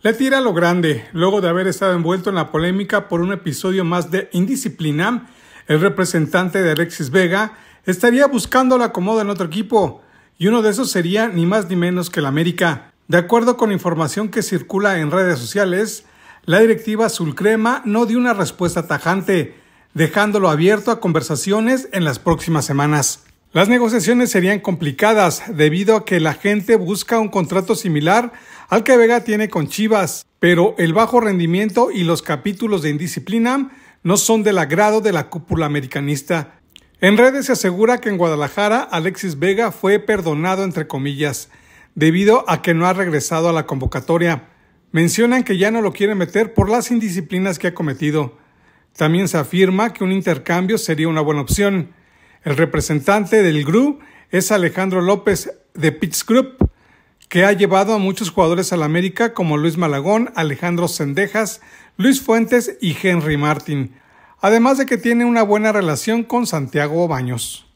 Le tira lo grande. Luego de haber estado envuelto en la polémica por un episodio más de Indisciplina, el representante de Alexis Vega estaría buscando la comoda en otro equipo, y uno de esos sería ni más ni menos que el América. De acuerdo con información que circula en redes sociales, la directiva sulcrema no dio una respuesta tajante, dejándolo abierto a conversaciones en las próximas semanas. Las negociaciones serían complicadas debido a que la gente busca un contrato similar al que Vega tiene con Chivas, pero el bajo rendimiento y los capítulos de indisciplina no son del agrado de la cúpula americanista. En redes se asegura que en Guadalajara Alexis Vega fue perdonado entre comillas debido a que no ha regresado a la convocatoria. Mencionan que ya no lo quieren meter por las indisciplinas que ha cometido. También se afirma que un intercambio sería una buena opción. El representante del GRU es Alejandro López de Pitts Group, que ha llevado a muchos jugadores a la América como Luis Malagón, Alejandro Sendejas, Luis Fuentes y Henry Martin, además de que tiene una buena relación con Santiago Baños.